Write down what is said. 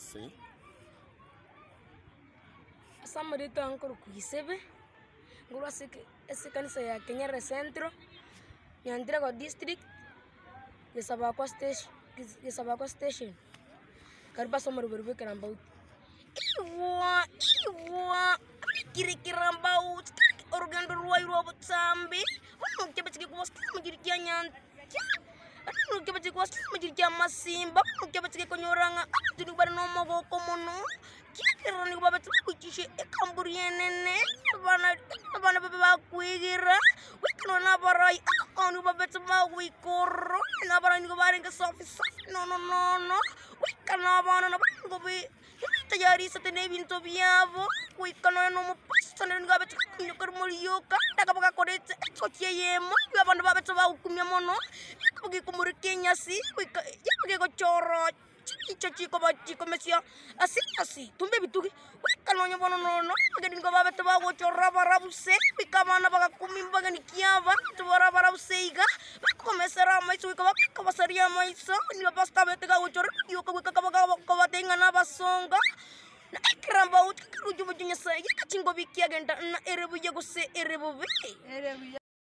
se sama dito ankoro kuhisebe nguru asikanisa ya kenyere centro nyandira kwa district gisabakwa station gisabakwa station kariba somero buribu kirambauti iwa iwa abikire kirambauti orugendo rwayi rwabutambi menjadi kian yang simba no kikwasikuma kiri kyamasimba muno kyabatigekonyoranga abantu nigo bari n'omumaboko muno kyekirira nigo babati bakwikishe ekamburi yenene abana babe bakwigirira wikinwa no no no no bawikorro n'abarayi nigo barenga safi safi nono nono wikana abana nabana no bitayarisate n'ebintu byabo wikana n'omupasitani nigo babati bakunyuka rimuryoka ndakaba gakoretse ekyo kyeyemo abantu babati bagukumya muno bagi ko murikenya si wika ya bagi ko choro chichi chachi ko bachi ko mesia asi ah, asi ah, tumbe bituki wika no nyobono no no bagi ko babe to bago choro bara buse wika mana baga kumim baga nikia ba to bara bara buse iga ko mesera mai su ko ko basaria mai so ni ko pasta bete ga choro yo ko wika ka baga ko batenga na basonga na ekramba eh, utikarujubujunya sa yakacingo bikiagenda na erebuye ya, erebu erebubi erebuye ya.